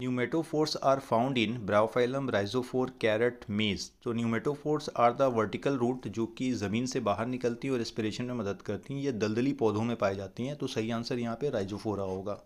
pneumatophores are found in ब्राउफाइलम राइजोफोर कैरेट मेज तो pneumatophores are the vertical root जो कि ज़मीन से बाहर निकलती है और रेस्पिरेशन में मदद करती हैं ये दलदली पौधों में पाई जाती हैं तो सही आंसर यहाँ पे राइजोफोरा होगा